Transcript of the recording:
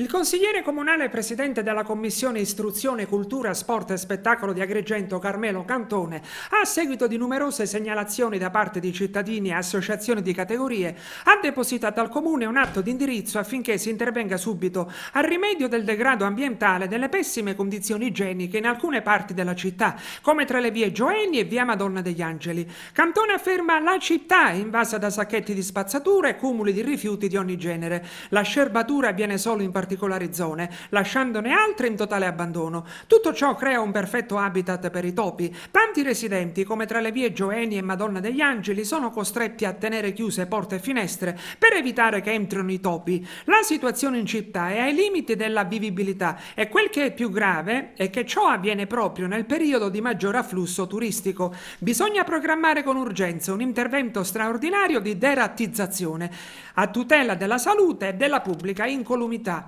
Il consigliere comunale e presidente della Commissione Istruzione, Cultura, Sport e Spettacolo di Agrigento, Carmelo Cantone, a seguito di numerose segnalazioni da parte di cittadini e associazioni di categorie, ha depositato al Comune un atto di indirizzo affinché si intervenga subito al rimedio del degrado ambientale e delle pessime condizioni igieniche in alcune parti della città, come tra le vie Gioeni e via Madonna degli Angeli. Cantone afferma la città è invasa da sacchetti di spazzatura e cumuli di rifiuti di ogni genere. La scerbatura avviene solo in particolare particolari zone, lasciandone altre in totale abbandono. Tutto ciò crea un perfetto habitat per i topi. Tanti residenti, come tra le vie Gioeni e Madonna degli Angeli, sono costretti a tenere chiuse porte e finestre per evitare che entrino i topi. La situazione in città è ai limiti della vivibilità e quel che è più grave è che ciò avviene proprio nel periodo di maggior afflusso turistico. Bisogna programmare con urgenza un intervento straordinario di derattizzazione a tutela della salute e della pubblica incolumità.